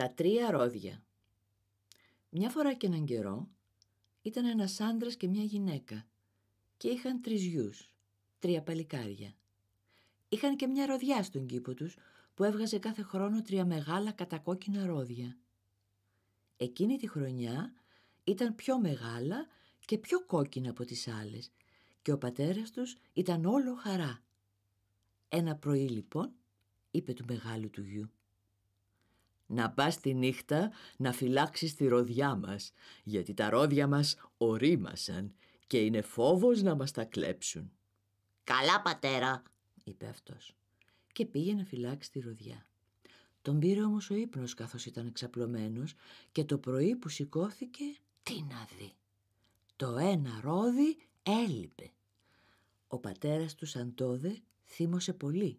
Τα τρία ρόδια. Μια φορά και έναν καιρό ήταν ένας άντρας και μια γυναίκα και είχαν τρεις γιους, τρία παλικάρια. Είχαν και μια ροδιά στον κήπο τους που έβγαζε κάθε χρόνο τρία μεγάλα κατακόκκινα ρόδια. Εκείνη τη χρονιά ήταν πιο μεγάλα και πιο κόκκινα από τις άλλες και ο πατέρας τους ήταν όλο χαρά. Ένα πρωί λοιπόν είπε του μεγάλου του γιου να πας τη νύχτα να φυλάξεις τη ροδιά μας, γιατί τα ρόδια μας ορίμασαν και είναι φόβος να μας τα κλέψουν. «Καλά, πατέρα», είπε αυτός και πήγε να φυλάξει τη ροδιά. Τον πήρε όμως ο ύπνος καθώς ήταν εξαπλωμένος και το πρωί που σηκώθηκε, τι να δει. Το ένα ρόδι έλειπε. Ο πατέρας του Σαντόδε θύμωσε πολύ.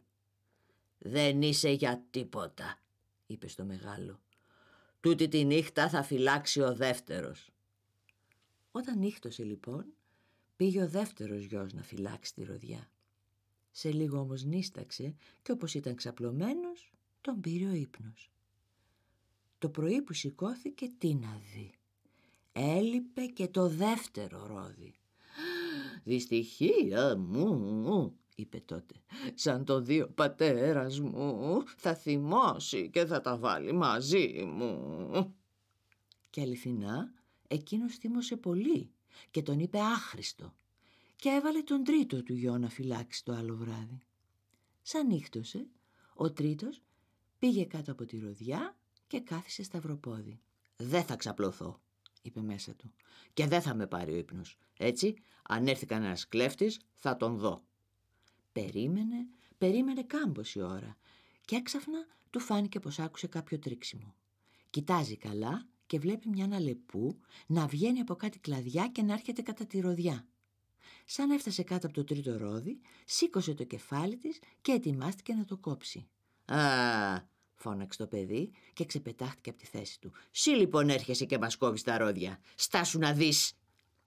«Δεν είσαι για τίποτα», είπε στο μεγάλο. Τούτη τη νύχτα θα φυλάξει ο δεύτερος. Όταν νύχτωσε λοιπόν, πήγε ο δεύτερος γιος να φυλάξει τη ροδιά. Σε λίγο όμως νύσταξε και όπως ήταν ξαπλωμένος, τον πήρε ο ύπνος. Το πρωί που σηκώθηκε τι να δει. Έλειπε και το δεύτερο ρόδι. «Δυστυχία μου», είπε τότε. «Σαν το δύο πατέρας μου θα θυμώσει και θα τα βάλει μαζί μου». Και αληθινά εκείνος θύμωσε πολύ και τον είπε άχρηστο και έβαλε τον τρίτο του γιο να φυλάξει το άλλο βράδυ. Σαν νύχτωσε, ο τρίτος πήγε κάτω από τη ροδιά και κάθισε σταυροπόδι. «Δεν θα ξαπλωθώ», είπε μέσα του. «Και δεν θα με πάρει ο ύπνος. Έτσι, αν έρθει κανένας κλέφτης, θα τον δω». Περίμενε, περίμενε κάμποση ώρα και έξαφνα του φάνηκε πως άκουσε κάποιο τρίξιμο. Κοιτάζει καλά και βλέπει μια αλεπού να βγαίνει από κάτι κλαδιά και να έρχεται κατά τη ροδιά. Σαν έφτασε κάτω από το τρίτο ρόδι, σήκωσε το κεφάλι της και ετοιμάστηκε να το κόψει. «Α, φώναξε το παιδί και ξεπετάχτηκε από τη θέση του. «Συ λοιπόν έρχεσαι και μας κόβεις τα ρόδια. Στάσου να δεις!»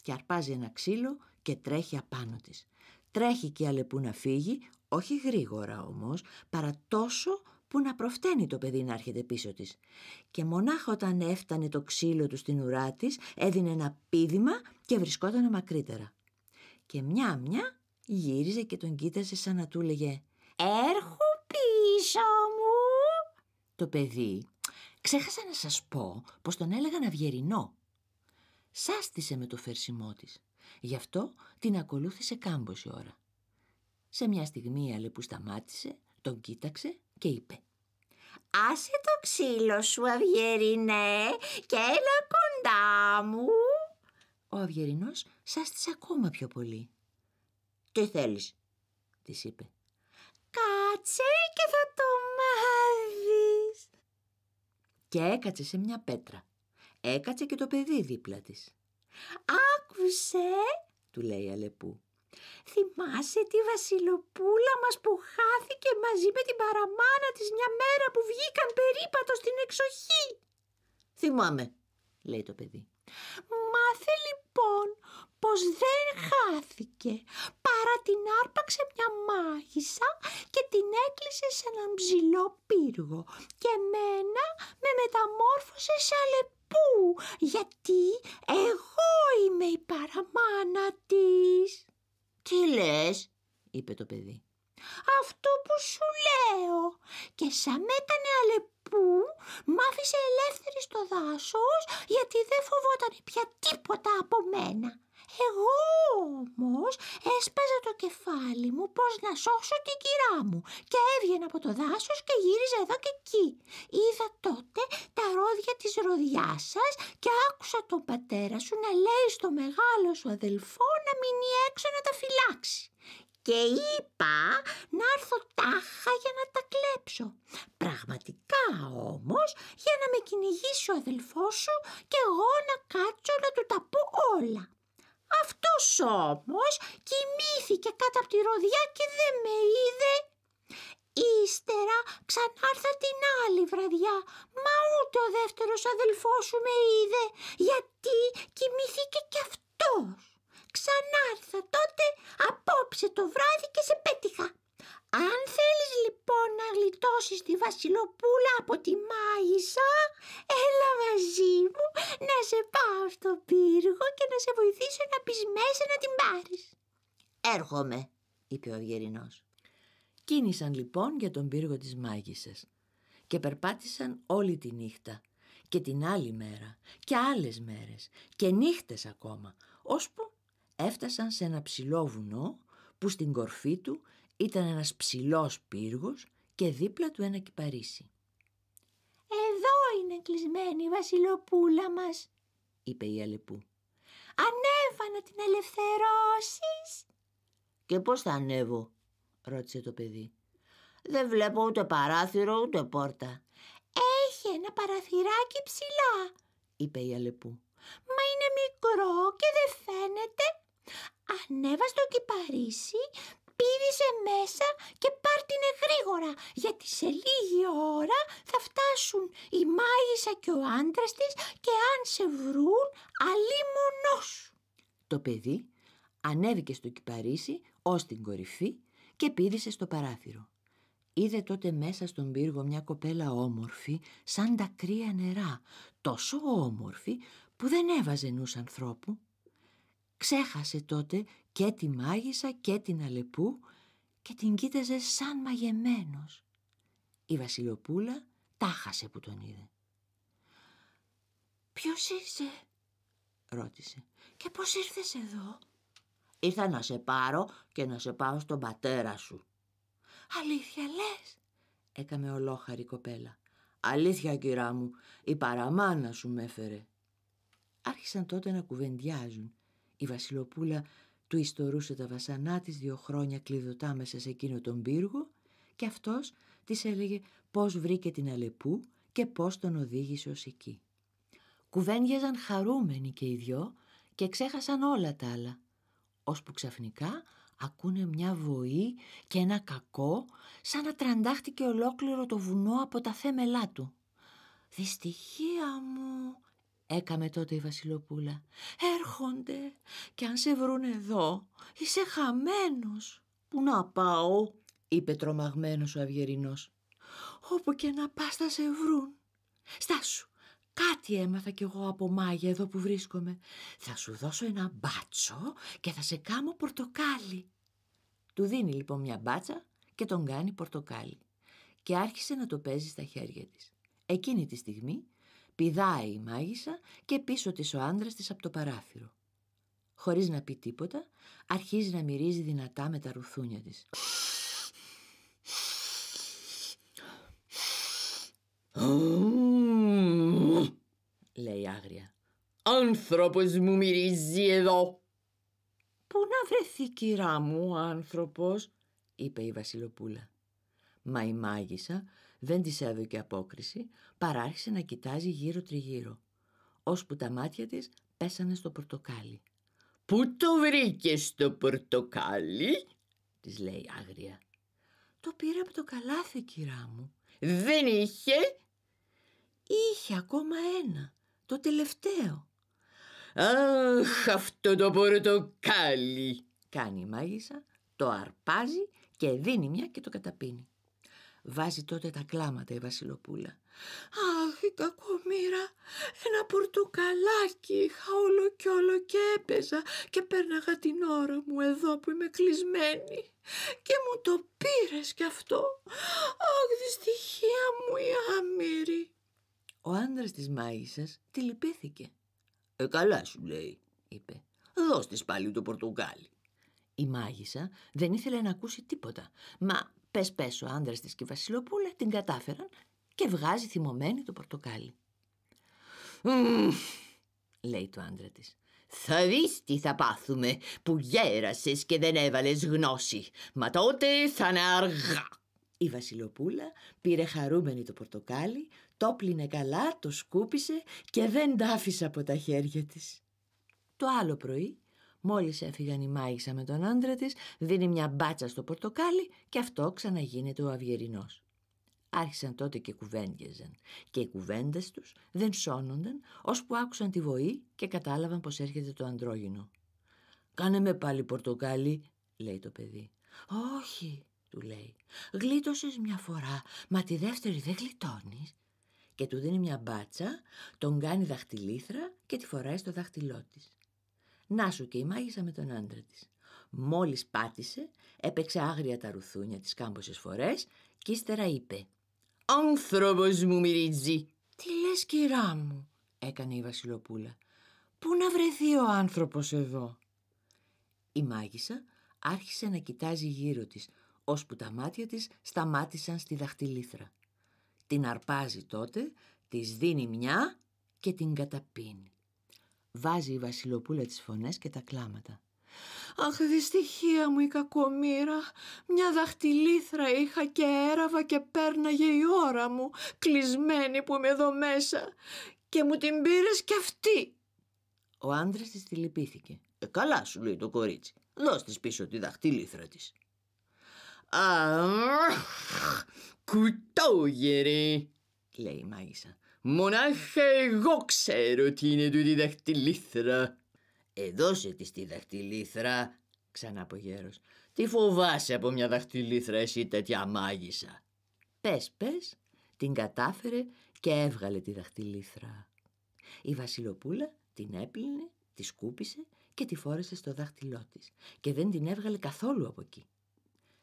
Και αρπάζει ένα ξύλο και τρέχει απάνω της. Τρέχει και Αλεπού να φύγει, όχι γρήγορα όμως, παρά τόσο που να προφταίνει το παιδί να έρχεται πίσω της. Και μονάχα όταν έφτανε το ξύλο του στην ουρά της, έδινε ένα πίδημα και βρισκόταν μακρύτερα. Και μια-μια γύριζε και τον κοίταζε σαν να του λέγε «Έρχω πίσω μου». Το παιδί ξέχασα να σας πω πως τον έλεγαν αυγερινό. Σάστησε με το φερσιμό της. Γι' αυτό την ακολούθησε κάμποση ώρα. Σε μια στιγμή η που σταμάτησε, τον κοίταξε και είπε «Άσε το ξύλο σου, Αυγερινέ, και έλα κοντά μου». Ο Αυγερινός σάστησε ακόμα πιο πολύ. «Τι θέλεις» της είπε. «Κάτσε και θα το μάθεις». Και έκατσε σε μια πέτρα. Έκατσε και το παιδί δίπλα της. «Άκουσε», του λέει Αλεπού. «Θυμάσαι τη βασιλοπούλα μας που χάθηκε μαζί με την παραμάνα της μια μέρα που βγήκαν περίπατος στην εξοχή» «Θυμάμαι», λέει το παιδί. «Μάθε λοιπόν πως δεν χάθηκε. Παρά την άρπαξε μια μάγισσα και την έκλεισε σε έναν ψηλό πύργο και μένα με μεταμόρφωσε σε αλεπού γιατί εγώ είμαι η παραμάνα της. Τι λες, είπε το παιδί. Αυτό που σου λέω. Και σαν έκανε αλεπού, μ' άφησε ελεύθερη στο δάσος γιατί δεν φοβόταν πια τίποτα από μένα. Εγώ όμως έσπαζα το κεφάλι μου πως να σώσω την κυρά μου και έβγαινα από το δάσος και γύριζα εδώ και εκεί. Είδα τότε τα ρόδια της ροδιάς σας και άκουσα τον πατέρα σου να λέει στο μεγάλο σου αδελφό να μείνει έξω να τα φυλάξει. Και είπα να έρθω τάχα για να τα κλέψω. Πραγματικά όμως για να με κυνηγήσει ο αδελφός σου και εγώ να κάτσω να του τα πω όλα. Αυτός όμως κοιμήθηκε κάτω από τη ροδιά και δεν με είδε. Ύστερα ξανάρθα την άλλη βραδιά, μα ούτε ο δεύτερος αδελφός σου με είδε, γιατί κοιμήθηκε κι αυτός. Ξανάρθα τότε απόψε το βράδυ και σε πέτυχα. Αν θέλεις λοιπόν να γλιτώσεις τη βασιλοπούλα από τη Μάγισσα, έλα μαζί μου να σε πάω στο πύργο και να σε βοηθήσω να πεις μέσα να την πάρεις. Έρχομαι, είπε ο Αυγερινός. Κίνησαν λοιπόν για τον πύργο της Μάγισσας και περπάτησαν όλη τη νύχτα και την άλλη μέρα και άλλες μέρες και νύχτες ακόμα, ώσπου έφτασαν σε ένα ψηλό βουνό που στην κορφή του ήταν ένας ψηλός πύργος και δίπλα του ένα κυπαρίσι. «Εδώ είναι κλεισμένη η βασιλοπούλα μας», είπε η Αλεπού. «Ανέβα να την ελευθερώσεις». «Και πώς θα ανέβω», ρώτησε το παιδί. «Δεν βλέπω ούτε παράθυρο ούτε πόρτα». «Έχει ένα παραθυράκι ψηλά», είπε η Αλεπού. «Μα είναι μικρό και δεν φαίνεται». Ανέβα στο κυπαρίσι, πήδησε μέσα και πάρτινε γρήγορα, γιατί σε λίγη ώρα θα φτάσουν η Μάγισσα και ο άντρας της και αν σε βρουν, αλίμονός. Το παιδί ανέβηκε στο κυπαρίσι ως την κορυφή και πήδησε στο παράθυρο. Είδε τότε μέσα στον πύργο μια κοπέλα όμορφη σαν τα κρύα νερά, τόσο όμορφη που δεν έβαζε νους ανθρώπου. Ξέχασε τότε και τη μάγισσα και την Αλεπού και την κοίταζε σαν μαγεμένος. Η βασιλοπούλα τάχασε που τον είδε. «Ποιος είσαι» ρώτησε «και πώς ήρθες εδώ» «Ήρθα να σε πάρω και να σε πάω στον πατέρα σου» «Αλήθεια λες» έκαμε ολόχαρη κοπέλα «Αλήθεια κυρά μου, η παραμάνα σου με έφερε» Άρχισαν τότε να κουβεντιάζουν η βασιλοπούλα του ιστορούσε τα βασανά της δύο χρόνια κλειδωτά μέσα σε εκείνο τον πύργο και αυτός της έλεγε πώς βρήκε την Αλεπού και πώς τον οδήγησε ως εκεί. Κουβέντιαζαν χαρούμενοι και οι δυο και ξέχασαν όλα τα άλλα, ώσπου ξαφνικά ακούνε μια βοή και ένα κακό σαν να τραντάχτηκε ολόκληρο το βουνό από τα θέμελά του. «Δυστυχία μου», Έκαμε τότε η βασιλοπούλα. Έρχονται και αν σε βρουν εδώ είσαι χαμένος. Πού να πάω είπε τρομαγμένος ο Αυγερινός. Όπου και να πας θα σε βρουν. Στάσου, κάτι έμαθα κι εγώ από μάγια εδώ που βρίσκομαι. Θα σου δώσω ένα μπάτσο και θα σε κάμω πορτοκάλι. Του δίνει λοιπόν μια μπάτσα και τον κάνει πορτοκάλι. Και άρχισε να το παίζει στα χέρια της. Εκείνη τη στιγμή Πηδάει η μάγισσα και πίσω της ο άντρας της από το παράθυρο. Χωρίς να πει τίποτα, αρχίζει να μυρίζει δυνατά με τα ρουθούνια της. λέει άγρια. «Άνθρωπος μου μυρίζει εδώ!» «Πού να βρεθεί κυρά μου ο άνθρωπος» είπε η βασιλοπούλα. Μα η μάγισσα δεν της έδωκε απόκριση, άρχισε να κοιτάζει γύρω τριγύρω, ώσπου τα μάτια της πέσανε στο πορτοκάλι. «Πού το βρήκες το πορτοκάλι» της λέει άγρια. «Το πήρα από το καλάθι, κυρά μου». «Δεν είχε» «Είχε ακόμα ένα, το τελευταίο». «Αχ, αυτό το πορτοκάλι» κάνει η μάγισσα, το αρπάζει και δίνει μια και το καταπίνει. Βάζει τότε τα κλάματα η Βασιλοπούλα. Αχ, η κακομήρα, ένα πορτοκαλάκι είχα όλο και όλο και έπαιζα και πέρναγα την ώρα μου εδώ που είμαι κλεισμένη και μου το πήρες κι αυτό. Αχ, δυστυχία μου η άμυρη. Ο άντρας της μάγισσας τη λυπήθηκε. «Ε, καλά σου λέει», είπε. «δώστες πάλι το πορτοκάλι». Η μάγισσα δεν ήθελε να ακούσει τίποτα. Μα Πες πες ο άντρας της και η βασιλοπούλα την κατάφεραν και βγάζει θυμωμένη το πορτοκάλι. λέει το άντρα της. Θα δεις τι θα πάθουμε που γέρασες και δεν έβαλες γνώση. Μα τότε θα είναι αργά. Η βασιλοπούλα πήρε χαρούμενη το πορτοκάλι, το πλύνε καλά, το σκούπισε και δεν τ' άφησε από τα χέρια της. Το άλλο πρωί Μόλις έφυγαν η μάγισσα με τον άντρα της, δίνει μια μπάτσα στο πορτοκάλι και αυτό ξαναγίνεται ο αυγερινός. Άρχισαν τότε και κουβέντιαζαν και οι κουβέντες τους δεν σώνονταν ώσπου άκουσαν τη βοή και κατάλαβαν πως έρχεται το αντρόγινο. «Κάνε με πάλι πορτοκάλι», λέει το παιδί. «Όχι», του λέει. «Γλίτωσες μια φορά, μα τη δεύτερη δεν γλιτώνεις» και του δίνει μια μπάτσα, τον κάνει δαχτυλίθρα και τη φοράει στο δάχτυλό της. Να σου και η μάγισσα με τον άντρα της. Μόλις πάτησε, έπαιξε άγρια τα ρουθούνια τις κάμποσες φορές και ύστερα είπε Άνθρωπος μου μυρίζει». «Τι λες, κυρά μου» έκανε η βασιλοπούλα. «Πού να βρεθεί ο άνθρωπος εδώ» Η μάγισσα άρχισε να κοιτάζει γύρω της, ώσπου τα μάτια της σταμάτησαν στη δαχτυλίθρα. Την αρπάζει τότε, της δίνει μια και την καταπίνει. Βάζει η βασιλοπούλα τις φωνές και τα κλάματα. «Αχ, δυστυχία μου η κακομήρα, μια δαχτυλίθρα είχα και έραβα και πέρναγε η ώρα μου, κλεισμένη που είμαι εδώ μέσα, και μου την πήρες κι αυτή». Ο άντρας της τη λυπήθηκε. «Ε, καλά σου λέει το κορίτσι, δώσ' της πίσω τη δαχτυλίθρα της». «Αχ, κουτόγερη», λέει η μάγισσα. Μονάχα εγώ ξέρω τι είναι του τη δαχτυλίθρα. Εδώ σε τη στη δαχτυλίθρα, ξανά από γέρος. Τι φοβάσαι από μια δαχτυλίθρα εσύ τέτοια μάγισσα. Πες, πες, την κατάφερε και έβγαλε τη δαχτυλίθρα. Η βασιλοπούλα την έπλυνε, τη σκούπισε και τη φόρεσε στο δάχτυλό της και δεν την έβγαλε καθόλου από εκεί.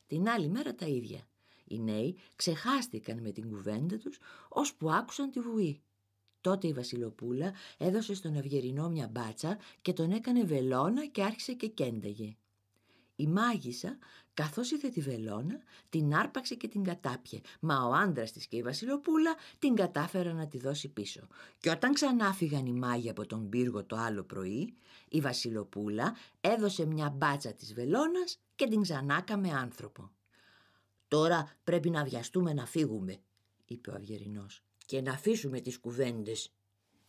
Την άλλη μέρα τα ίδια. Οι νέοι ξεχάστηκαν με την κουβέντα τους ώσπου άκουσαν τη βουή. Τότε η βασιλοπούλα έδωσε στον Αυγερινό μια μπάτσα και τον έκανε βελόνα και άρχισε και κένταγε. Η μάγισσα, καθώς είδε τη βελόνα, την άρπαξε και την κατάπιε, μα ο άντρας της και η βασιλοπούλα την κατάφεραν να τη δώσει πίσω. Και όταν ξανά φύγαν οι μάγοι από τον πύργο το άλλο πρωί, η βασιλοπούλα έδωσε μια μπάτσα της βελόνας και την ξανάκα άνθρωπο. Τώρα πρέπει να βιαστούμε να φύγουμε, είπε ο Αυγερινός, και να αφήσουμε τις κουβέντες.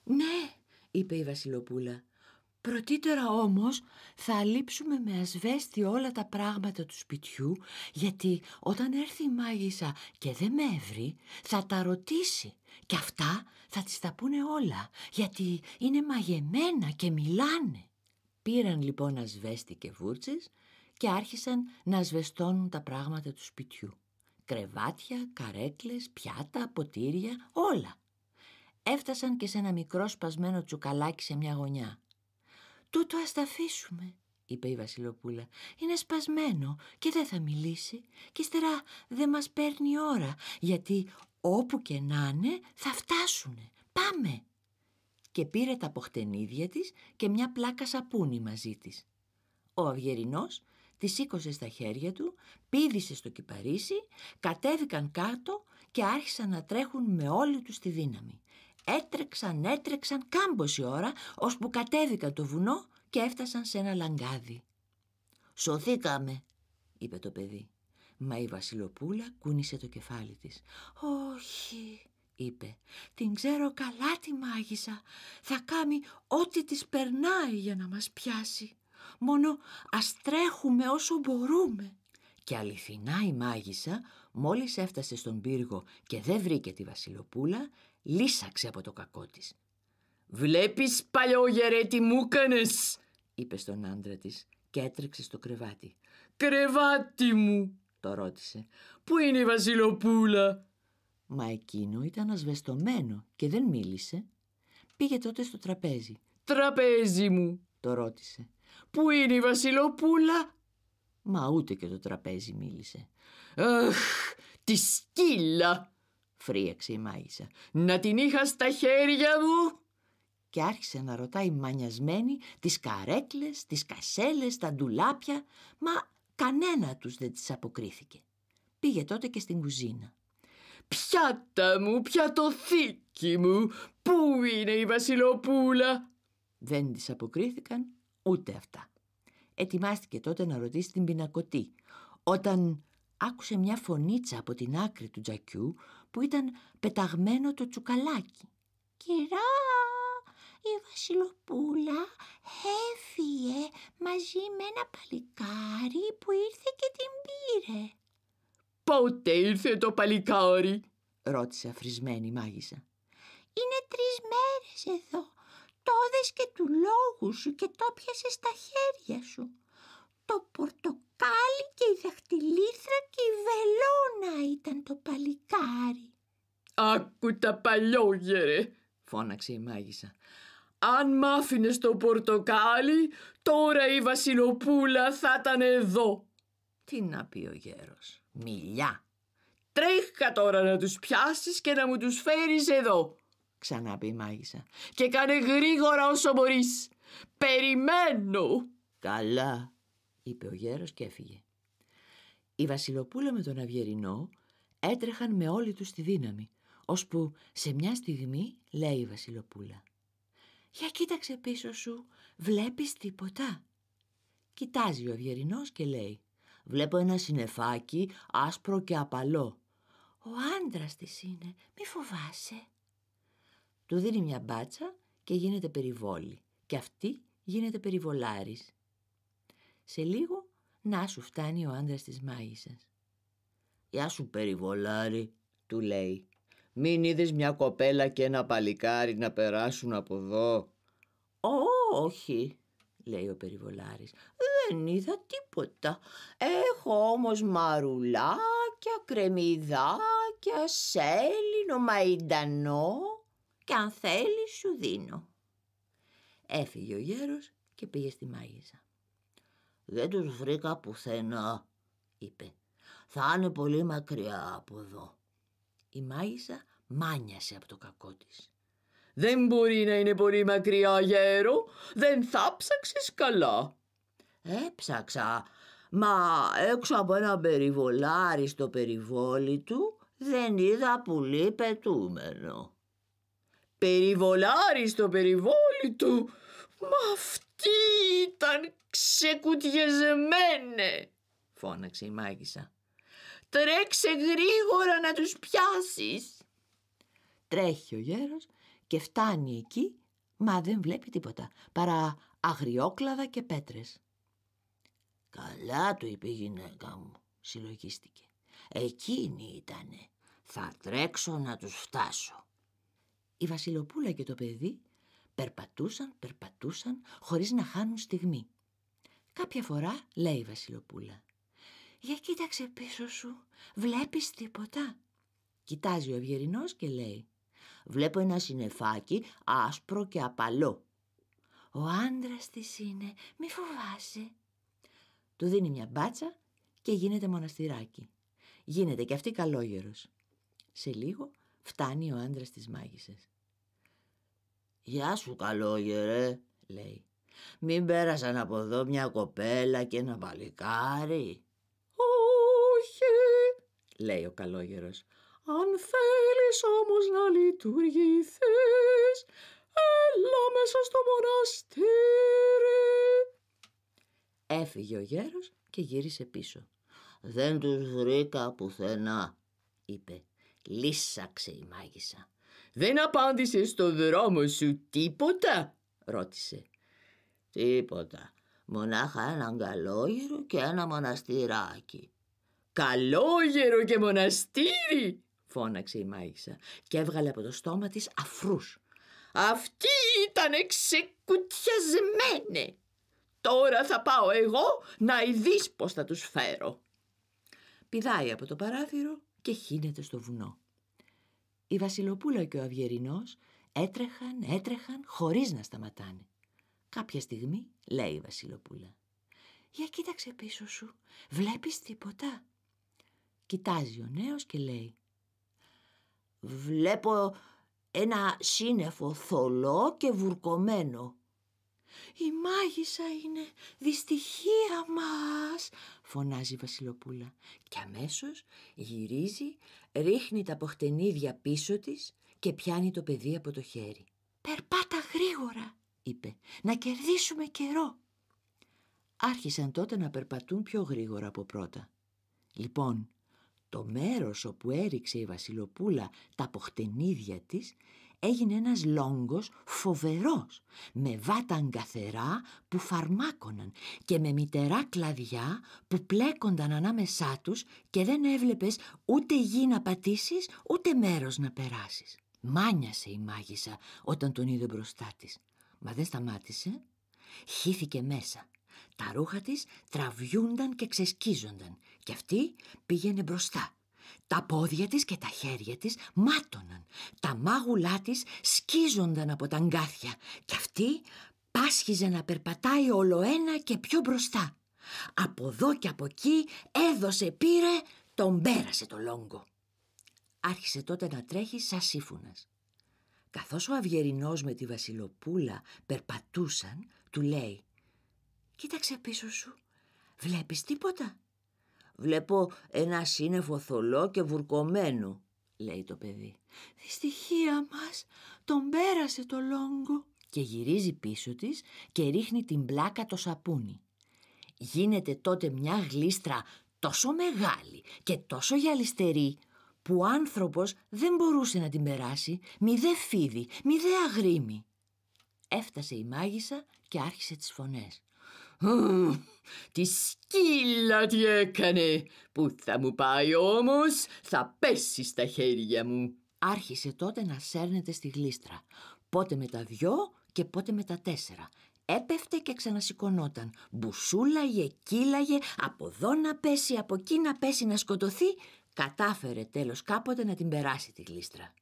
Ναι, είπε η Βασιλοπούλα. Πρωτήτερα όμως θα λείψουμε με ασβέστη όλα τα πράγματα του σπιτιού γιατί όταν έρθει η μάγισσα και δεν με έβρει θα τα ρωτήσει και αυτά θα τις τα πούνε όλα γιατί είναι μαγεμένα και μιλάνε. Πήραν λοιπόν ασβέστη και βούρτσες και άρχισαν να σβεστώνουν τα πράγματα του σπιτιού. Κρεβάτια, καρέκλες, πιάτα, ποτήρια, όλα. Έφτασαν και σε ένα μικρό σπασμένο τσουκαλάκι σε μια γωνιά. «Τούτο ας τα αφήσουμε», είπε η Βασιλοπούλα. «Είναι σπασμένο και δεν θα μιλήσει και ύστερα δεν μας παίρνει ώρα, γιατί όπου και να είναι θα φτάσουνε. Πάμε» και πήρε τα ποχτενίδια της και μια πλάκα σαπούνι μαζί της. Ο Αυγερινός τη σήκωσε στα χέρια του, πήδησε στο κυπαρίσι, κατέβηκαν κάτω και άρχισαν να τρέχουν με όλη τους τη δύναμη. Έτρεξαν, έτρεξαν κάμποση ώρα, ώσπου κατέβηκαν το βουνό και έφτασαν σε ένα λαγκάδι. «Σωθήκαμε», είπε το παιδί. Μα η βασιλοπούλα κούνησε το κεφάλι της. «Όχι», είπε, «την ξέρω καλά τη μάγισσα. Θα κάνει ό,τι της περνάει για να μας πιάσει». Μόνο ας τρέχουμε όσο μπορούμε. Και αληθινά η μάγισσα, μόλις έφτασε στον πύργο και δεν βρήκε τη βασιλοπούλα, λύσαξε από το κακό της. «Βλέπεις παλιό τι μου κάνες», είπε στον άντρα της και έτρεξε στο κρεβάτι. «Κρεβάτι μου», το ρώτησε, «πού είναι η βασιλοπούλα» Μα εκείνο ήταν ασβεστομένο και δεν μίλησε. Πήγε τότε στο τραπέζι. «Τραπέζι μου», το ρώτησε. Πού είναι η Βασιλοπούλα» Μα ούτε και το τραπέζι μίλησε. «Αχ, τη σκύλα» φρίαξε η μάγισσα. «Να την είχα στα χέρια μου» και άρχισε να ρωτάει μανιασμένη τις καρέκλες, τις κασέλες, τα ντουλάπια, μα κανένα τους δεν της αποκρίθηκε. Πήγε τότε και στην κουζίνα. «Πιάτα μου, πιατοθήκη μου, πού είναι η βασιλοπούλα» Δεν της αποκρίθηκαν Ούτε αυτά. Ετοιμάστηκε τότε να ρωτήσει την πινακωτή, όταν άκουσε μια φωνίτσα από την άκρη του τζακιού που ήταν πεταγμένο το τσουκαλάκι. «Κυρά, η βασιλοπούλα έφυγε μαζί με ένα παλικάρι που ήρθε και την πήρε». «Πότε ήρθε το παλικάρι» ρώτησε αφρισμένη η μάγισσα. «Είναι τρεις μέρες εδώ το και του λόγου σου και το πιασε στα χέρια σου. Το πορτοκάλι και η δαχτυλίθρα και η βελόνα ήταν το παλικάρι. «Άκου τα παλιόγερε», φώναξε η μάγισσα. «Αν μ' άφηνες το πορτοκάλι, τώρα η βασιλοπούλα θα ήταν εδώ». Τι να πει ο γέρος. «Μιλιά. «Τρέχκα τώρα να τους πιάσεις και να μου τους φέρεις εδώ» ξανά η μάγισσα. «Και κάνε γρήγορα όσο μπορείς. Περιμένω». «Καλά», είπε ο γέρος και έφυγε. Η Βασιλοπούλα με τον Αυγερινό έτρεχαν με όλη τους τη δύναμη, ώσπου σε μια στιγμή λέει η Βασιλοπούλα. «Για κοίταξε πίσω σου, βλέπεις τίποτα». Κοιτάζει ο Αυγερινός και λέει «Βλέπω ένα συνεφάκι άσπρο και απαλό». «Ο άντρας της είναι, μη φοβάσαι». Του δίνει μια μπάτσα και γίνεται περιβόλη. Και αυτή γίνεται περιβολάρης. Σε λίγο να σου φτάνει ο άντρας της μάγισσας. «Γεια σου περιβολάρη», του λέει. «Μην είδες μια κοπέλα και ένα παλικάρι να περάσουν από εδώ». «Όχι», λέει ο περιβολάρης. «Δεν είδα τίποτα. Έχω όμως μαρουλάκια, κρεμμυδάκια, σέλινο, μαϊντανό, και αν θέλεις σου δίνω. Έφυγε ο γέρος και πήγε στη μάγισσα. «Δεν τους βρήκα πουθενά», είπε. «Θα είναι πολύ μακριά από εδώ». Η μάγισσα μάνιασε από το κακό της. «Δεν μπορεί να είναι πολύ μακριά, γέρο. Δεν θα ψάξεις καλά». «Έψαξα, ε, μα έξω από ένα περιβολάρι στο περιβόλι του δεν είδα πουλί πετούμενο». «Περιβολάρι στο περιβόλι του, μα αυτοί ήταν ξεκουτιαζεμένε, φώναξε η μάγισσα. Τρέξε γρήγορα να τους πιάσεις. Τρέχει ο γέρος και φτάνει εκεί, μα δεν βλέπει τίποτα, παρά αγριόκλαδα και πέτρες. «Καλά του είπε η γυναίκα μου», συλλογίστηκε. «Εκείνη ήτανε. Θα τρέξω να τους φτάσω». Η Βασιλοπούλα και το παιδί περπατούσαν, περπατούσαν, χωρίς να χάνουν στιγμή. Κάποια φορά λέει η Βασιλοπούλα «Για κοίταξε πίσω σου, βλέπεις τίποτα» Κοιτάζει ο Ευγερινός και λέει «Βλέπω ένα συνεφάκι άσπρο και απαλό» «Ο άντρας της είναι, μη φοβάσαι» Του δίνει μια μπάτσα και γίνεται μοναστηράκι. Γίνεται και αυτή καλόγερος. Σε λίγο φτάνει ο άντρας της μάγισσας. «Γεια σου καλόγερε», λέει. «Μην πέρασαν από εδώ μια κοπέλα και ένα παλικάρι». «Όχι», λέει ο καλόγερος. «Αν θέλεις όμως να λειτουργηθείς, έλα μέσα στο μοναστήρι». Έφυγε ο γέρος και γύρισε πίσω. «Δεν τους βρήκα πουθενά», είπε. «Λύσαξε η μάγισσα. «Δεν απάντησε στο δρόμο σου τίποτα» ρώτησε. «Τίποτα. Μονάχα έναν καλόγερο και ένα μοναστηράκι». «Καλόγερο και μοναστήρι» φώναξε η Μάγισσα και έβγαλε από το στόμα της αφρούς. «Αυτή ήταν ξεκουτιασμένη. Τώρα θα πάω εγώ να ειδείς πως θα τους φέρω». Πηδάει από το παράθυρο και χύνεται στο βουνό. Η Βασιλοπούλα και ο Αυγερινός έτρεχαν, έτρεχαν, χωρίς να σταματάνε. Κάποια στιγμή λέει η Βασιλοπούλα. «Για κοίταξε πίσω σου, βλέπεις τίποτα» Κοιτάζει ο νέος και λέει «Βλέπω ένα σύννεφο θολό και βουρκωμένο «Η μάγισσα είναι δυστυχία μας», φωνάζει η Βασιλοπούλα. Και αμέσως γυρίζει, ρίχνει τα ποχτενίδια πίσω της και πιάνει το παιδί από το χέρι. «Περπάτα γρήγορα», είπε, «να κερδίσουμε καιρό». Άρχισαν τότε να περπατούν πιο γρήγορα από πρώτα. Λοιπόν, το μέρος όπου έριξε η Βασιλοπούλα τα ποχτενίδια της έγινε ένας λόγκος φοβερός, με βάτα αγκαθερά που φαρμάκωναν και με μητερά κλαδιά που πλέκονταν ανάμεσά τους και δεν έβλεπες ούτε γη να πατήσεις ούτε μέρος να περάσεις. Μάνιασε η μάγισσα όταν τον είδε μπροστά της, μα δεν σταμάτησε, χύθηκε μέσα. Τα ρούχα της τραβιούνταν και ξεσκίζονταν και αυτή πήγαινε μπροστά τα πόδια της και τα χέρια της μάτωναν. Τα μάγουλά της σκίζονταν από τα αγκάθια και αυτή πάσχιζε να περπατάει όλο ένα και πιο μπροστά. Από εδώ και από εκεί έδωσε πήρε, τον πέρασε το λόγκο. Άρχισε τότε να τρέχει σαν σύφουνας. Καθώς ο Αυγερινός με τη Βασιλοπούλα περπατούσαν, του λέει «Κοίταξε πίσω σου, βλέπεις τίποτα» Βλέπω ένα σύννεφο θολό και βουρκωμένο, λέει το παιδί. Δυστυχία μας, τον πέρασε το λόγκο. Και γυρίζει πίσω της και ρίχνει την πλάκα το σαπούνι. Γίνεται τότε μια γλίστρα τόσο μεγάλη και τόσο γυαλιστερή που ο άνθρωπος δεν μπορούσε να την περάσει, μη δε φίδι, μη δε αγρίμι. Έφτασε η μάγισσα και άρχισε τις φωνές. Τη σκύλα τι έκανε που θα μου πάει όμως θα πέσει στα χέρια μου. Άρχισε τότε να σέρνεται στη γλίστρα. Πότε με τα δυο και πότε με τα τέσσερα. Έπεφτε και ξανασηκωνόταν. Μπουσούλαγε, κύλαγε, από εδώ να πέσει, από εκεί να πέσει να σκοτωθεί. Κατάφερε τέλος κάποτε να την περάσει τη γλίστρα.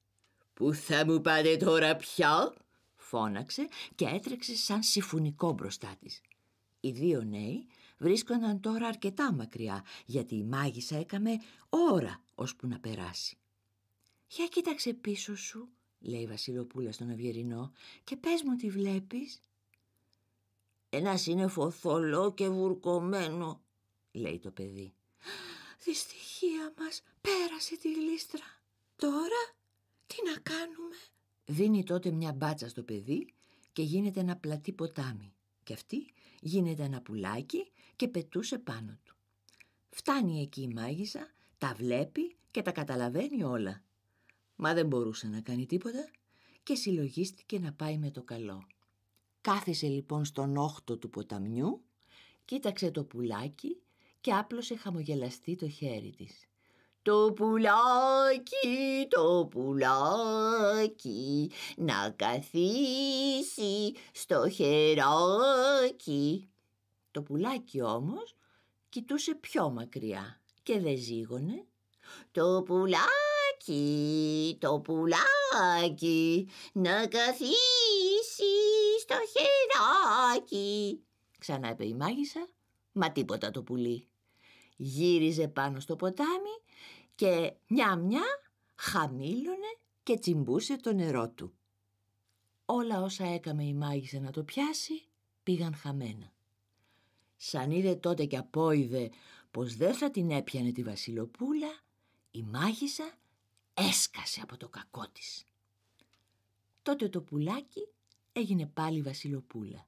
«Πού θα μου πάτε τώρα πια» φώναξε και έτρεξε σαν συφουνικό μπροστά της. Οι δύο νέοι βρίσκονταν τώρα αρκετά μακριά, γιατί η μάγισσα έκαμε ώρα ώσπου να περάσει. «Για κοίταξε πίσω σου», λέει η Βασιλοπούλα στον Αυγερινό, «και πες μου τι βλέπεις». «Ένα είναι φωθολό και βουρκωμένο», λέει το παιδί. «Δυστυχία μας, πέρασε τη λίστρα. Τώρα τι να κάνουμε». Δίνει τότε μια μπάτσα στο παιδί και γίνεται ένα πλατή ποτάμι. Και αυτή γίνεται ένα πουλάκι και πετούσε πάνω του. Φτάνει εκεί η μάγισσα, τα βλέπει και τα καταλαβαίνει όλα. Μα δεν μπορούσε να κάνει τίποτα και συλλογίστηκε να πάει με το καλό. Κάθισε λοιπόν στον όχτο του ποταμιού, κοίταξε το πουλάκι και άπλωσε χαμογελαστή το χέρι της. Το πουλάκι, το πουλάκι να καθίσει στο χεράκι. Το πουλάκι όμως κοιτούσε πιο μακριά και δεν ζήγωνε. Το πουλάκι, το πουλάκι να καθίσει στο χεράκι. Ξανά είπε η μάγισσα, μα τίποτα το πουλί γύριζε πάνω στο ποτάμι και μια μια χαμήλωνε και τσιμπούσε το νερό του. Όλα όσα έκαμε η μάγισσα να το πιάσει πήγαν χαμένα. Σαν είδε τότε και απόειδε πως δεν θα την έπιανε τη βασιλοπούλα, η μάγισσα έσκασε από το κακό της. Τότε το πουλάκι έγινε πάλι βασιλοπούλα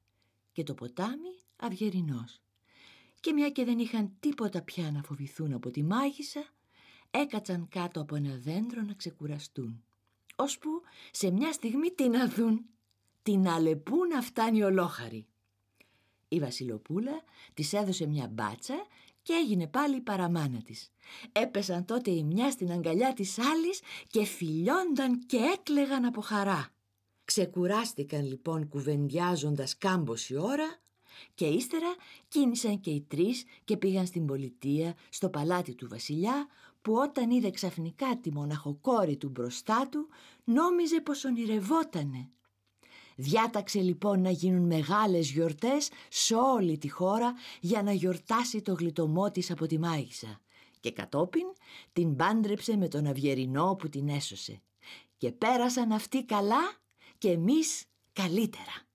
και το ποτάμι αυγερινός και μια και δεν είχαν τίποτα πια να φοβηθούν από τη μάγισσα, έκατσαν κάτω από ένα δέντρο να ξεκουραστούν. Ώσπου σε μια στιγμή να δουν, την αλεπού να φτάνει ολόχαρη. Η βασιλοπούλα της έδωσε μια μπάτσα και έγινε πάλι η παραμάνα της. Έπεσαν τότε η μια στην αγκαλιά της άλλης και φιλιόνταν και έκλεγαν από χαρά. Ξεκουράστηκαν λοιπόν κουβεντιάζοντας κάμποση ώρα και ύστερα κίνησαν και οι τρεις και πήγαν στην πολιτεία, στο παλάτι του βασιλιά, που όταν είδε ξαφνικά τη μοναχοκόρη του μπροστά του, νόμιζε πως ονειρευότανε. Διάταξε λοιπόν να γίνουν μεγάλες γιορτές σε όλη τη χώρα για να γιορτάσει το γλιτωμό της από τη Μάγισσα. Και κατόπιν την πάντρεψε με τον Αυγερινό που την έσωσε. Και πέρασαν αυτοί καλά και εμείς καλύτερα.